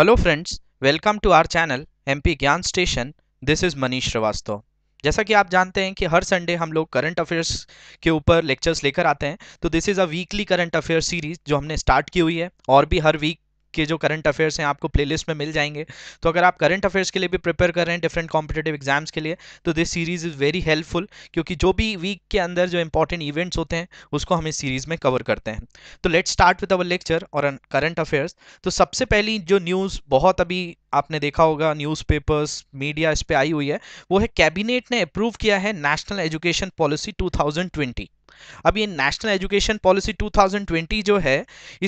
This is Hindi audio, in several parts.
Hello friends welcome to our channel MP Gyan station this is Manish Srivastava जैसा कि आप जानते हैं कि हर संडे हम लोग करंट अफेयर्स के ऊपर लेक्चर्स लेकर आते हैं तो this is a weekly current affair series जो हमने स्टार्ट की हुई है और भी हर वीक के जो करंट अफेयर्स हैं आपको प्लेलिस्ट में मिल जाएंगे तो अगर आप करंट अफेयर्स के लिए भी प्रिपेयर कर रहे हैं डिफरेंट कॉम्पिटेटिव एग्जाम्स के लिए तो this series is very helpful क्योंकि जो भी वीक के अंदर जो इंपॉर्टेंट इवेंट्स होते हैं उसको हम इस सीरीज़ में कवर करते हैं तो let start with our lecture और करंट अफेयर्स तो सबसे पहली जो न्यूज़ बहुत अभी आपने देखा होगा न्यूज़पेपर्स मीडिया इस पर आई हुई है वो है कैबिनेट ने अप्रूव किया है नेशनल एजुकेशन पॉलिसी 2020 अब ये नेशनल एजुकेशन पॉलिसी 2020 जो है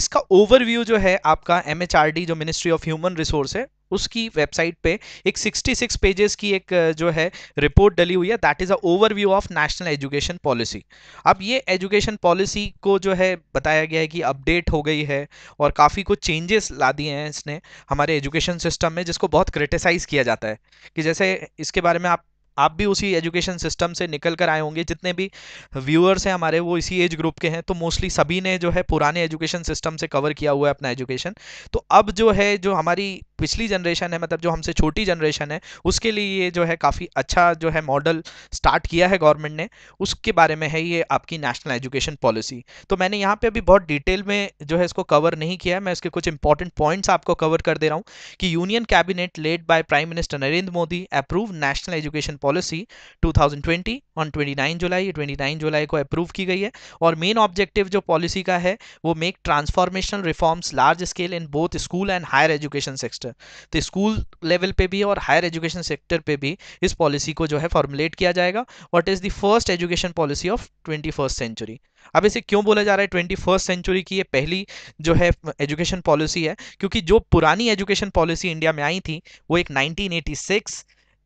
इसका ओवरव्यू जो है आपका एम जो मिनिस्ट्री ऑफ ह्यूमन रिसोर्स है उसकी वेबसाइट पे एक 66 पेजेस की एक जो है रिपोर्ट डली हुई है that is a overview of national education policy अब ये एजुकेशन पॉलिसी को जो है बताया गया है कि अपडेट हो गई है और काफ़ी कुछ चेंजेस ला दिए हैं इसने हमारे एजुकेशन सिस्टम में जिसको बहुत क्रिटिसाइज़ किया जाता है कि जैसे इसके बारे में आप आप भी उसी एजुकेशन सिस्टम से निकल कर आए होंगे जितने भी व्यूअर्स हैं हमारे वो इसी एज ग्रुप के हैं तो मोस्टली सभी ने जो है पुराने एजुकेशन सिस्टम से कवर किया हुआ है अपना एजुकेशन तो अब जो है जो हमारी पिछली जनरेशन है मतलब जो हमसे छोटी जनरेशन है उसके लिए ये जो है काफ़ी अच्छा जो है मॉडल स्टार्ट किया है गवर्नमेंट ने उसके बारे में है ये आपकी नेशनल एजुकेशन पॉलिसी तो मैंने यहाँ पे अभी बहुत डिटेल में जो है इसको कवर नहीं किया है मैं इसके कुछ इंपॉर्टेंट पॉइंट्स आपको कवर कर दे रहा हूँ कि union cabinet led by prime minister Narendra Modi approve national education policy two on twenty July twenty July को अप्रूव की गई है और मेन ऑब्जेक्टिव जो पॉलिसी का है वो make transformational reforms large scale in both school and higher education sector है तो स्कूल लेवल पे भी और हायर एजुकेशन सेक्टर पे भी इस पॉलिसी को जो है फॉर्मुलेट किया जाएगा what is the first education policy of twenty first century अब इसे क्यों बोला जा रहा है ट्वेंटी फर्स्ट सेंचुरी की ये पहली जो है एजुकेशन पॉलिसी है क्योंकि जो पुरानी एजुकेशन पॉलिसी इंडिया में आई थी वो एक नाइनटीन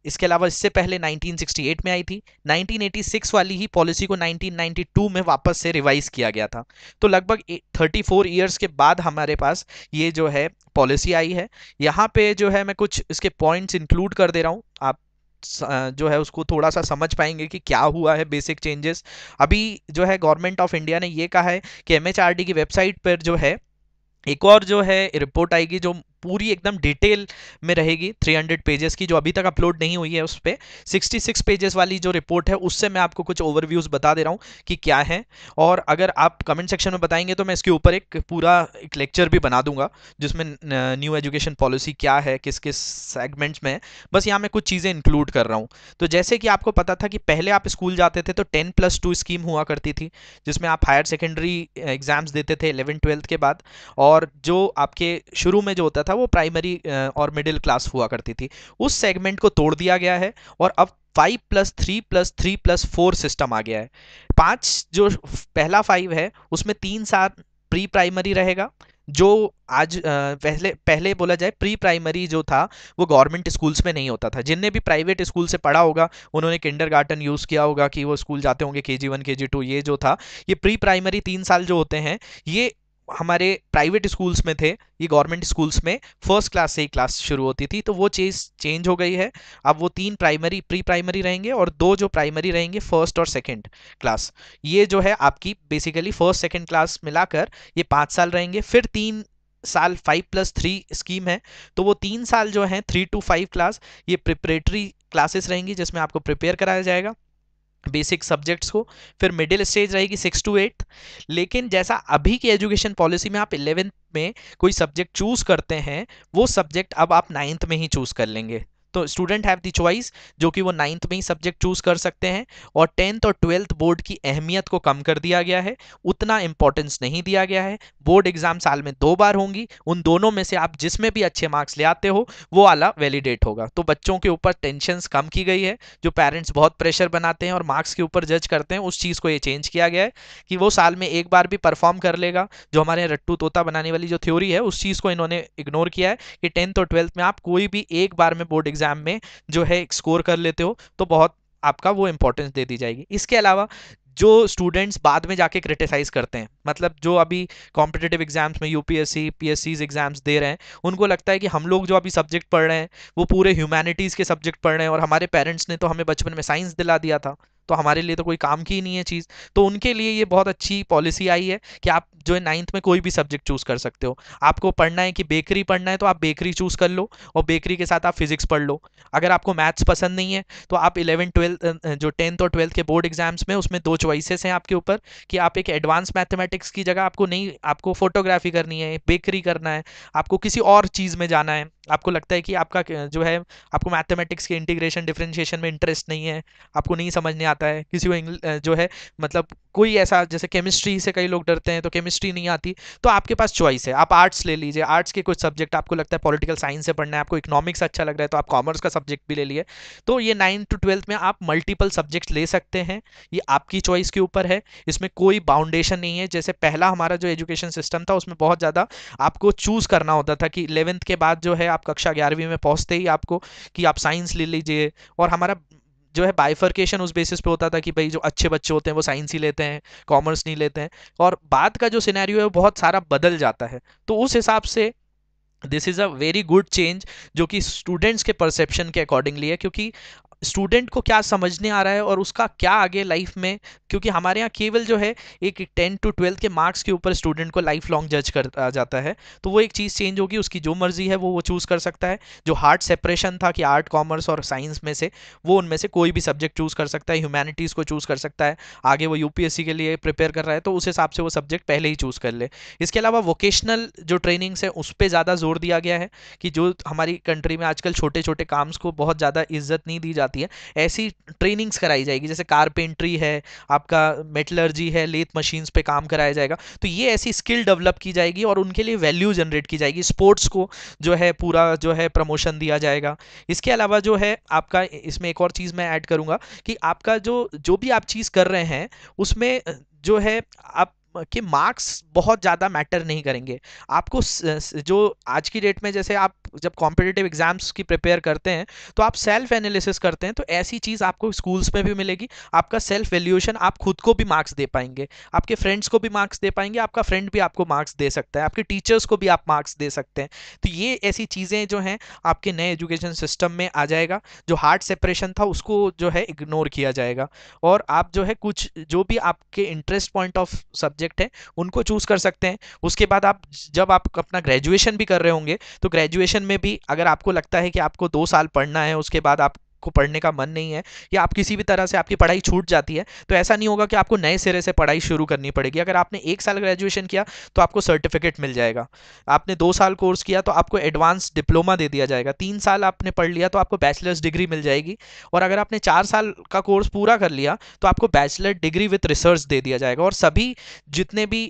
इसके अलावा इससे पहले 1968 में आई थी 1986 वाली ही पॉलिसी को 1992 में वापस से रिवाइज किया गया था तो लगभग 34 फोर ईयर्स के बाद हमारे पास ये जो है पॉलिसी आई है यहाँ पे जो है मैं कुछ इसके पॉइंट्स इंक्लूड कर दे रहा हूँ आप जो है उसको थोड़ा सा समझ पाएंगे कि क्या हुआ है बेसिक चेंजेस अभी जो है गवर्नमेंट ऑफ इंडिया ने ये कहा है कि एम की वेबसाइट पर जो है एक और जो है रिपोर्ट आएगी जो पूरी एकदम डिटेल में रहेगी 300 पेजेस की जो अभी तक अपलोड नहीं हुई है उस पर सिक्सटी पेजेस वाली जो रिपोर्ट है उससे मैं आपको कुछ ओवरव्यूज़ बता दे रहा हूँ कि क्या है और अगर आप कमेंट सेक्शन में बताएंगे तो मैं इसके ऊपर एक पूरा एक लेक्चर भी बना दूंगा जिसमें न्यू एजुकेशन पॉलिसी क्या है किस किस सेगमेंट्स में है बस यहाँ मैं कुछ चीज़ें इंक्लूड कर रहा हूँ तो जैसे कि आपको पता था कि पहले आप स्कूल जाते थे तो टेन प्लस टू स्कीम हुआ करती थी जिसमें आप हायर सेकेंडरी एग्जाम्स देते थे इलेवन ट्वेल्थ के बाद और जो आपके शुरू में जो होता था वो प्राइमरी और मिडिल क्लास हुआ करती थी उस सेगमेंट को तोड़ दिया गया है और अब five plus three plus three plus four system आ गया है पांच जो पहला फाइव है उसमें तीन साल प्री प्राइमरी रहेगा जो आज पहले पहले बोला जाए प्री प्राइमरी जो था वो गवर्नमेंट स्कूल्स में नहीं होता था जिनने भी प्राइवेट स्कूल से पढ़ा होगा उन्होंने किंडर गार्टन यूज़ किया होगा कि वो स्कूल जाते होंगे के जी वन के जी टू ये जो था ये प्री प्राइमरी तीन साल जो होते हैं ये हमारे प्राइवेट स्कूल्स में थे ये गवर्नमेंट स्कूल्स में फर्स्ट क्लास से ही क्लास शुरू होती थी तो वो चीज़ चेंज हो गई है अब वो तीन प्राइमरी प्री प्राइमरी रहेंगे और दो जो प्राइमरी रहेंगे फर्स्ट और सेकंड क्लास ये जो है आपकी बेसिकली फर्स्ट सेकंड क्लास मिलाकर ये पाँच साल रहेंगे फिर तीन साल फाइव प्लस थ्री स्कीम है तो वो तीन साल जो है थ्री टू फाइव क्लास ये प्रिपरेटरी क्लासेस रहेंगी जिसमें आपको प्रिपेयर कराया जाएगा बेसिक सब्जेक्ट्स को फिर मिडिल स्टेज रहेगी सिक्स टू एट लेकिन जैसा अभी की एजुकेशन पॉलिसी में आप इलेवेंथ में कोई सब्जेक्ट चूज करते हैं वो सब्जेक्ट अब आप नाइन्थ में ही चूज कर लेंगे तो स्टूडेंट हैव दी चॉइस जो कि वो नाइन्थ में ही सब्जेक्ट चूज कर सकते हैं और टेंथ और ट्वेल्थ बोर्ड की अहमियत को कम कर दिया गया है उतना इंपॉर्टेंस नहीं दिया गया है बोर्ड एग्जाम साल में दो बार होंगी उन दोनों में से आप जिसमें भी अच्छे मार्क्स ले आते हो वो वाला वैलिडेट होगा तो बच्चों के ऊपर टेंशन कम की गई है जो पेरेंट्स बहुत प्रेशर बनाते हैं और मार्क्स के ऊपर जज करते हैं उस चीज़ को ये चेंज किया गया है कि वो साल में एक बार भी परफॉर्म कर लेगा जो हमारे यहाँ रट्टू तोता बनाने वाली जो थ्योरी है उस चीज़ को इन्होंने इग्नोर किया है कि टेंथ और ट्वेल्थ में आप कोई भी एक बार में बोर्ड एग्जाम एग्जाम में जो है स्कोर कर लेते हो तो बहुत आपका वो इंपॉर्टेंस दे दी जाएगी इसके अलावा जो स्टूडेंट्स बाद में जाके क्रिटिसाइज करते हैं मतलब जो अभी कॉम्पिटेटिव एग्जाम्स में यूपीएससी पीएससीज एग्जाम्स दे रहे हैं उनको लगता है कि हम लोग जो अभी सब्जेक्ट पढ़ रहे हैं वो पूरे ह्यूमैनिटीज़ के सब्जेक्ट पढ़ रहे हैं और हमारे पेरेंट्स ने तो हमें बचपन में साइंस दिला दिया था तो हमारे लिए तो कोई काम की ही नहीं है चीज़ तो उनके लिए ये बहुत अच्छी पॉलिसी आई है कि आप जो है नाइन्थ में कोई भी सब्जेक्ट चूज़ कर सकते हो आपको पढ़ना है कि बेकरी पढ़ना है तो आप बेकरी चूज़ कर लो और बेकरी के साथ आप फिजिक्स पढ़ लो अगर आपको मैथ्स पसंद नहीं है तो आप इलेवन ट्वेल्थ जो टेंथ और ट्वेल्थ के बोर्ड एग्जाम्स में उसमें दो चॉइसेस हैं आपके ऊपर कि आप एक एडवांस मैथमेटिक्स की जगह आपको नहीं आपको फोटोग्राफी करनी है बेकरी करना है आपको किसी और चीज़ में जाना है आपको लगता है कि आपका जो है आपको मैथमेटिक्स के इंटीग्रेशन डिफ्रेंशिएशन में इंटरेस्ट नहीं है आपको नहीं समझ नहीं आता है किसी को जो है मतलब कोई ऐसा जैसे केमिस्ट्री से कई लोग डरते हैं तो केमिस्ट्री नहीं आती तो आपके पास चॉइस है आप आर्ट्स ले लीजिए आर्ट्स के कुछ सब्जेक्ट आपको लगता है पॉलिटिकल साइंस से पढ़ना है आपको इकोनॉमिक्स अच्छा लग रहा है तो आप कॉमर्स का सब्जेक्ट भी ले लिए तो ये नाइन्थ टू ट्वेल्थ में आप मल्टीपल सब्जेक्ट्स ले सकते हैं ये आपकी चॉइस के ऊपर है इसमें कोई बाउंडेशन नहीं है जैसे पहला हमारा जो एजुकेशन सिस्टम था उसमें बहुत ज़्यादा आपको चूज़ करना होता था कि इलेवेंथ के बाद जो है आप कक्षा ग्यारहवीं में पहुँचते ही आपको कि आप साइंस ले लीजिए और हमारा जो है बाइफर्केशन उस बेसिस पे होता था कि भाई जो अच्छे बच्चे होते हैं वो साइंस ही लेते हैं कॉमर्स नहीं लेते हैं और बाद का जो सिनेरियो है वो बहुत सारा बदल जाता है तो उस हिसाब से this is a very good change जो कि स्टूडेंट्स के परसेप्शन के अकॉर्डिंगली है क्योंकि स्टूडेंट को क्या समझने आ रहा है और उसका क्या आगे लाइफ में क्योंकि हमारे यहाँ केवल जो है एक टेंथ टू ट्वेल्थ के मार्क्स के ऊपर स्टूडेंट को लाइफ लॉन्ग जज कर जाता है तो वो एक चीज़ चेंज होगी उसकी जो मर्जी है वो वो चूज़ कर सकता है जो हार्ड सेपरेशन था कि आर्ट कॉमर्स और साइंस में से वो उनमें से कोई भी सब्जेक्ट चूज़ कर सकता है ह्यूमैनिटीज़ को चूज़ कर सकता है आगे वो यू के लिए प्रिपेयर कर रहा है तो उस हिसाब से वो सब्जेक्ट पहले ही चूज़ कर ले इसके अलावा वोकेशनल जो ट्रेनिंग्स है उस पर ज़्यादा जोर दिया गया है कि जो हमारी कंट्री में आजकल छोटे छोटे काम्स को बहुत ज़्यादा इज्जत नहीं दी जाती जाती है ऐसी ट्रेनिंग्स कराई जाएगी जैसे कारपेंट्री है आपका मेटलर्जी है लेथ मशीन्स पे काम कराया जाएगा तो ये ऐसी स्किल डेवलप की जाएगी और उनके लिए वैल्यू जनरेट की जाएगी स्पोर्ट्स को जो है पूरा जो है प्रमोशन दिया जाएगा इसके अलावा जो है आपका इसमें एक और चीज़ मैं ऐड करूँगा कि आपका जो जो भी आप चीज़ कर रहे हैं उसमें जो है आप कि मार्क्स बहुत ज़्यादा मैटर नहीं करेंगे आपको जो आज की डेट में जैसे आप जब कॉम्पिटेटिव एग्जाम्स की प्रिपेयर करते हैं तो आप सेल्फ एनालिसिस करते हैं तो ऐसी चीज़ आपको स्कूल्स में भी मिलेगी आपका सेल्फ वैल्यूएशन आप खुद को भी मार्क्स दे पाएंगे आपके फ्रेंड्स को भी मार्क्स दे पाएंगे आपका फ्रेंड भी आपको मार्क्स दे सकता है आपके टीचर्स को भी आप मार्क्स दे सकते हैं तो ये ऐसी चीज़ें जो हैं आपके नए एजुकेशन सिस्टम में आ जाएगा जो हार्ट सेपरेशन था उसको जो है इग्नोर किया जाएगा और आप जो है कुछ जो भी आपके interest point of subject subject है उनको चूज कर सकते हैं उसके बाद आप जब आप अपना ग्रेजुएशन भी कर रहे होंगे तो ग्रेजुएशन में भी अगर आपको लगता है कि आपको दो साल पढ़ना है उसके बाद आप आपको पढ़ने का मन नहीं है या आप किसी भी तरह से आपकी पढ़ाई छूट जाती है तो ऐसा नहीं होगा कि आपको नए सिरे से पढ़ाई शुरू करनी पड़ेगी अगर आपने एक साल ग्रेजुएशन किया तो आपको सर्टिफिकेट मिल जाएगा आपने दो साल कोर्स किया तो आपको एडवांस डिप्लोमा दे दिया जाएगा तीन साल आपने पढ़ लिया तो आपको बैचलर्स डिग्री मिल जाएगी और अगर आपने चार साल का कोर्स पूरा कर लिया तो आपको बैचलर डिग्री विथ रिसर्च दे दिया जाएगा और सभी जितने भी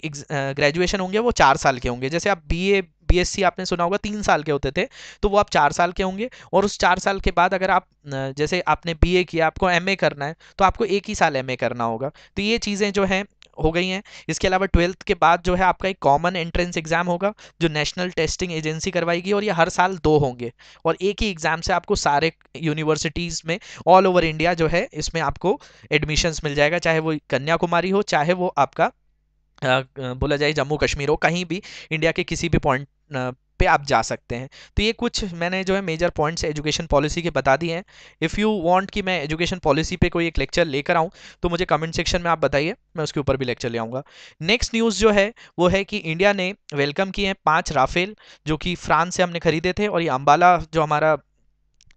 ग्रेजुएशन होंगे वो चार साल के होंगे जैसे आप बी बीएससी आपने सुना होगा तीन साल के होते थे तो वो आप चार साल के होंगे और उस चार साल के बाद अगर आप जैसे आपने बीए किया आपको एमए करना है तो आपको एक ही साल एमए करना होगा तो ये चीज़ें जो हैं हो गई हैं इसके अलावा ट्वेल्थ के बाद जो है आपका एक कॉमन एंट्रेंस एग्जाम होगा जो नेशनल टेस्टिंग एजेंसी करवाएगी और ये हर साल दो होंगे और एक ही एग्जाम से आपको सारे यूनिवर्सिटीज़ में ऑल ओवर इंडिया जो है इसमें आपको एडमिशन्स मिल जाएगा चाहे वो कन्याकुमारी हो चाहे वो आपका बोला जाए जम्मू कश्मीर हो कहीं भी इंडिया के किसी भी पॉइंट पे आप जा सकते हैं तो ये कुछ मैंने जो है मेजर पॉइंट्स एजुकेशन पॉलिसी के बता दिए हैं इफ़ यू वांट कि मैं एजुकेशन पॉलिसी पे कोई एक लेक्चर लेकर आऊँ तो मुझे कमेंट सेक्शन में आप बताइए मैं उसके ऊपर भी लेक्चर ले आऊँगा नेक्स्ट न्यूज़ जो है वो है कि इंडिया ने वेलकम किए हैं पाँच राफेल जो कि फ्रांस से हमने खरीदे थे और ये अम्बाला जो हमारा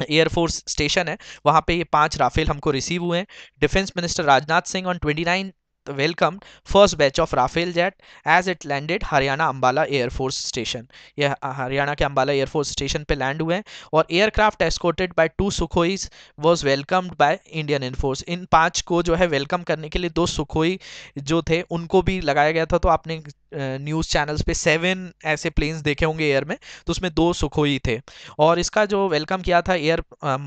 एयरफोर्स स्टेशन है वहाँ पे ये पांच राफेल हमको रिसीव हुए हैं defence minister Rajnath Singh on 29 welcome first batch of Rafale jet as it landed Haryana Ambala air force station ये हरियाणा के अंबाला एयरफोर्स स्टेशन पे लैंड हुए और aircraft escorted by two Sukhois was welcomed by Indian air force इन पांच को जो है वेलकम करने के लिए दो सुखोई जो थे उनको भी लगाया गया था तो आपने न्यूज़ चैनल्स पे सेवन ऐसे प्लेन्स देखे होंगे एयर में तो उसमें दो सुखोई थे और इसका जो वेलकम किया था एयर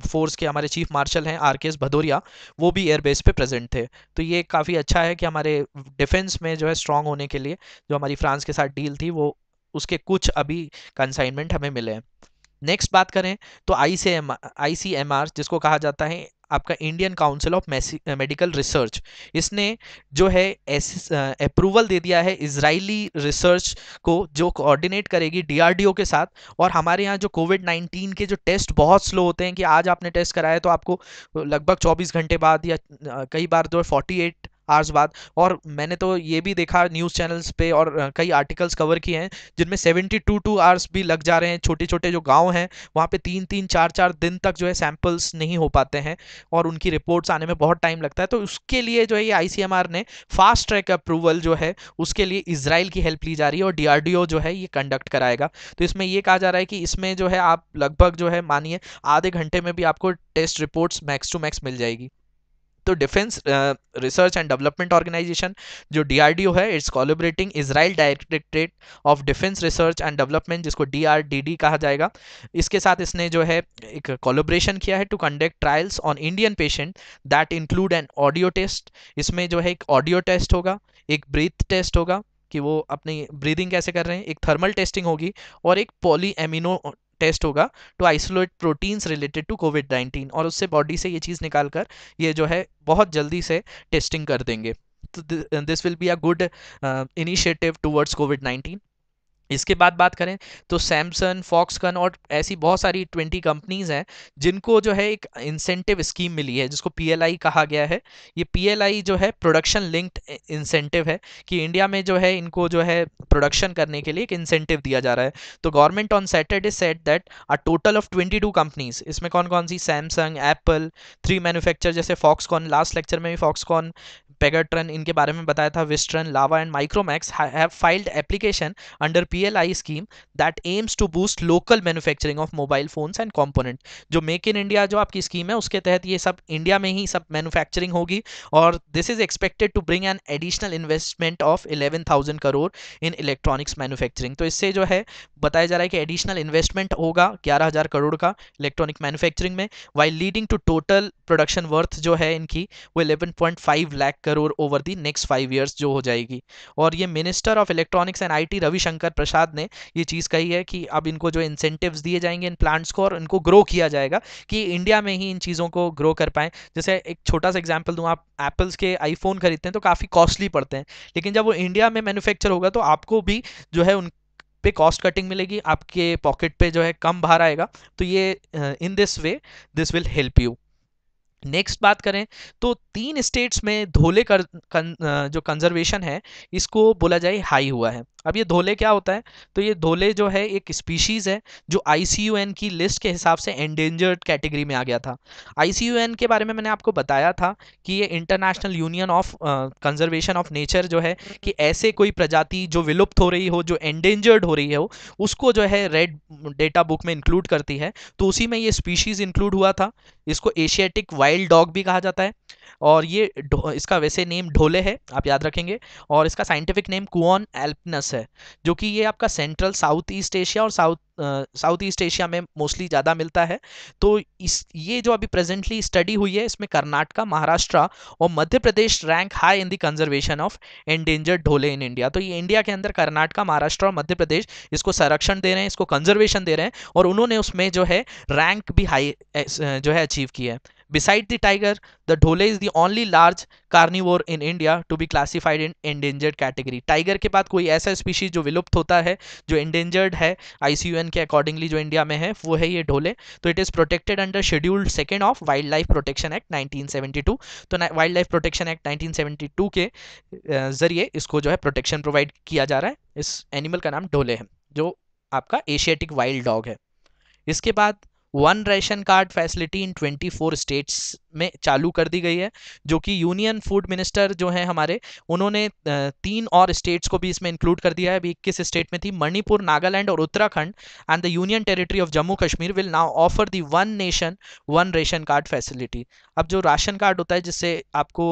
फोर्स के हमारे चीफ मार्शल हैं आर के एस भदौरिया वो भी एयरबेस पे प्रेजेंट थे तो ये काफ़ी अच्छा है कि हमारे डिफेंस में जो है स्ट्रांग होने के लिए जो हमारी फ्रांस के साथ डील थी वो उसके कुछ अभी कंसाइनमेंट हमें मिले हैं नेक्स्ट बात करें तो I C M I C M R जिसको कहा जाता है आपका Indian council of medical research इसने जो है अप्रूवल uh, दे दिया है इसराइली रिसर्च को जो कोऑर्डिनेट करेगी डीआरडीओ के साथ और हमारे यहाँ जो कोविड 19 के जो टेस्ट बहुत स्लो होते हैं कि आज आपने टेस्ट कराया तो आपको लगभग 24 घंटे बाद या uh, कई बार जो फोर्टी 48 आर्स बाद और मैंने तो ये भी देखा न्यूज़ चैनल्स पे और कई आर्टिकल्स कवर किए हैं जिनमें सेवेंटी टू टू आवर्स भी लग जा रहे हैं छोटे छोटे जो गाँव हैं वहाँ पर तीन तीन चार चार दिन तक जो है सैम्पल्स नहीं हो पाते हैं और उनकी रिपोर्ट्स आने में बहुत टाइम लगता है तो उसके लिए जो है ये आई ने फास्ट ट्रैक अप्रूवल जो है उसके लिए इसराइल की हेल्प ली जा रही है और डी जो है ये कंडक्ट कराएगा तो इसमें ये कहा जा रहा है कि इसमें जो है आप लगभग जो है मानिए आधे घंटे में भी आपको test reports max to max मिल जाएगी तो defence research and development organisation जो डीआरडीओ है it's collaborating Israel directorate of defence research and development जिसको डीआरडीडी कहा जाएगा इसके साथ इसने जो है एक कोलोबरेशन किया है to conduct trials on Indian patient that include an audio test इसमें जो है एक ऑडियो टेस्ट होगा एक ब्रीथ टेस्ट होगा कि वो अपनी ब्रीदिंग कैसे कर रहे हैं एक थर्मल टेस्टिंग होगी और एक पॉली एमिनो टेस्ट होगा to isolate proteins related to covid nineteen और उससे बॉडी से ये चीज़ निकाल कर ये जो है बहुत जल्दी से टेस्टिंग कर देंगे तो this will be a good initiative towards covid nineteen इसके बाद बात करें तो सैमसंग फॉक्सकन और ऐसी बहुत सारी ट्वेंटी कंपनीज हैं जिनको जो है एक इंसेंटिव स्कीम मिली है जिसको पीएलआई कहा गया है ये पीएलआई जो है प्रोडक्शन लिंक्ड इंसेंटिव है कि इंडिया में जो है इनको जो है प्रोडक्शन करने के लिए एक इंसेंटिव दिया जा रहा है तो government on Saturday set that a total of twenty two companies इसमें कौन कौन सी सैमसंग एप्पल थ्री मैनुफैक्चर जैसे फॉक्सकॉन लास्ट लेक्चर में भी फॉक्सकॉन पेगाट्रन इनके बारे में बताया था Wistron Lava and Micromax have filed application under PLI scheme that aims to boost local manufacturing of mobile phones and component जो मेक इन इंडिया जो आपकी स्कीम है उसके तहत ये सब इंडिया में ही सब मैन्युफैक्चरिंग होगी और this is expected to bring an additional investment of eleven thousand crore in electronics manufacturing तो इससे जो है बताया जा रहा है कि एडिशनल इन्वेस्टमेंट होगा ग्यारह हजार करोड़ का इलेक्ट्रॉनिक मैन्युफैक्चरिंग में why leading to total production worth जो है इनकी वो 11.5 lakh crore over the next five years जो हो जाएगी और ये minister of electronics and IT Ravishankar Prasad ने ये चीज़ कही है कि अब इनको जो इंसेंटिव्स दिए जाएंगे इन प्लांट्स को और इनको ग्रो किया जाएगा कि इंडिया में ही इन चीज़ों को ग्रो कर पाएँ जैसे एक छोटा सा एग्जाम्पल दूँ आप एप्पल्स के आईफोन खरीदते हैं तो काफ़ी कॉस्टली पड़ते हैं लेकिन जब वो इंडिया में मैनुफैक्चर होगा तो आपको भी जो है उन पे कॉस्ट कटिंग मिलेगी आपके पॉकेट पे जो है कम भार आएगा तो ये in this way this will help you next बात करें तो तीन स्टेट्स में धोले कर, कन, जो कंजर्वेशन है इसको बोला जाए हाई हुआ है अब ये धोले क्या होता है तो ये धोले जो है एक स्पीशीज़ है जो आई की लिस्ट के हिसाब से एंडेंजर्ड कैटेगरी में आ गया था आई के बारे में मैंने आपको बताया था कि ये international union of conservation of nature जो है कि ऐसे कोई प्रजाति जो विलुप्त हो रही हो जो एंडेंजर्ड हो रही हो उसको जो है रेड डेटा बुक में इंक्लूड करती है तो उसी में ये स्पीशीज़ इंक्लूड हुआ था इसको एशियाटिक वाइल्ड डॉग भी कहा जाता है और ये इसका वैसे नेम ढोले है आप याद रखेंगे और इसका साइंटिफिक नेम कुआन एल्पनस है जो कि ये आपका सेंट्रल साउथ ईस्ट एशिया और साउथ साउथ ईस्ट एशिया में मोस्टली ज़्यादा मिलता है तो इस ये जो अभी प्रेजेंटली स्टडी हुई है इसमें कर्नाटका महाराष्ट्र और Madhya Pradesh rank high in the conservation of endangered dhole in India तो ये इंडिया के अंदर कर्नाटका महाराष्ट्र और मध्य प्रदेश इसको संरक्षण दे रहे हैं इसको कंजर्वेशन दे रहे हैं और उन्होंने उसमें जो है रैंक भी हाई जो है अचीव की है Beside the tiger, the dhole is the only large carnivore in India to be classified in endangered category. Tiger के बाद कोई ऐसा species जो विलुप्त होता है जो endangered है ICUN के accordingly जो इंडिया में है वो है ये ढोले तो it is protected under scheduled second of wildlife protection act two तो wildlife protection act nineteen two के जरिए इसको जो है प्रोटेक्शन प्रोवाइड किया जा रहा है इस एनिमल का नाम ढोले है जो आपका एशियाटिक वाइल्ड डॉग है इसके बाद one ration card facility in 24 states में चालू कर दी गई है जो कि यूनियन फूड मिनिस्टर जो हैं हमारे उन्होंने तीन और स्टेट्स को भी इसमें इंक्लूड कर दिया है अभी इक्कीस स्टेट में थी मणिपुर नागालैंड और Uttarakhand and the union territory of Jammu Kashmir will now offer the one nation one ration card facility अब जो राशन कार्ड होता है जिससे आपको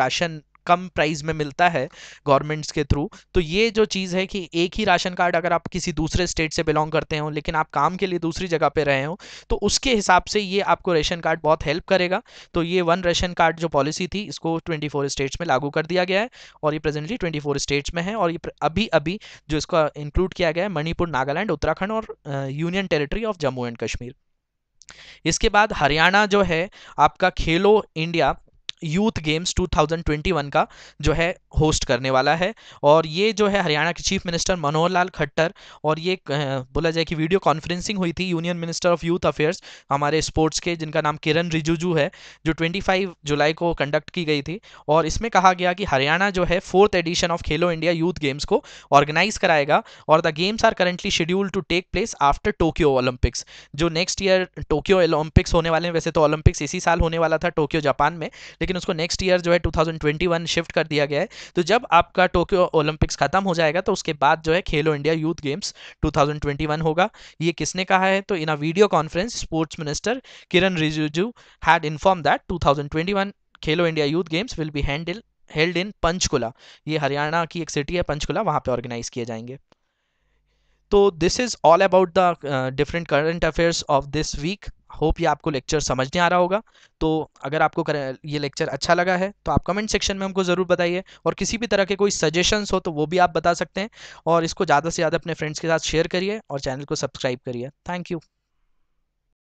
राशन कम प्राइस में मिलता है गवर्नमेंट्स के थ्रू तो ये जो चीज़ है कि एक ही राशन कार्ड अगर आप किसी दूसरे स्टेट से बिलोंग करते हो लेकिन आप काम के लिए दूसरी जगह पर रहे हो तो उसके हिसाब से ये आपको रेशन कार्ड बहुत हेल्प करेगा तो ये वन रेशन कार्ड जो पॉलिसी थी इसको ट्वेंटी स्टेट्स में लागू कर दिया गया है और ये प्रेजेंटली ट्वेंटी स्टेट्स में है और ये अभी अभी जो इसका इंक्लूड किया गया है मणिपुर नागालैंड उत्तराखंड और union territory of Jammu and Kashmir इसके बाद हरियाणा जो है आपका खेलो इंडिया यूथ गेम्स 2021 का जो है होस्ट करने वाला है और ये जो है हरियाणा के चीफ मिनिस्टर मनोहर लाल खट्टर और ये बोला जाए कि वीडियो कॉन्फ्रेंसिंग हुई थी union minister of youth affairs हमारे स्पोर्ट्स के जिनका नाम किरण रिजिजू है जो 25 जुलाई को कंडक्ट की गई थी और इसमें कहा गया कि हरियाणा जो है fourth edition of Khelo India youth games को ऑर्गेनाइज कराएगा और the games are currently scheduled to take place after Tokyo Olympics जो नेक्स्ट ईयर टोक्यो ओलंपिक्स होने वाले हैं वैसे तो ओलंपिक्स इसी साल होने वाला था टोक्यो जापान में लेकिन उसको नेक्स्ट ईयर जो है 2021 शिफ्ट कर दिया गया है तो जब आपका टोक्यो ओलंपिक्स खत्म हो जाएगा तो उसके बाद जो है खेलो इंडिया यूथ गेम्स 2021 होगा ये किसने कहा है तो in a video conference sports minister Kiren Rijiju had inform that to Khelo India youth games will be handle held in Panchkula ये हरियाणा की एक सिटी है पंचकुला वहाँ पे ऑर्गेनाइज किए जाएंगे तो this is all about the different current affairs of this week hope ये आपको लेक्चर समझने आ रहा होगा तो अगर आपको ये लेक्चर अच्छा लगा है तो आप कमेंट सेक्शन में हमको ज़रूर बताइए और किसी भी तरह के कोई सजेशंस हो तो वो भी आप बता सकते हैं और इसको ज़्यादा से ज़्यादा अपने फ्रेंड्स के साथ शेयर करिए और चैनल को सब्सक्राइब करिए थैंक यू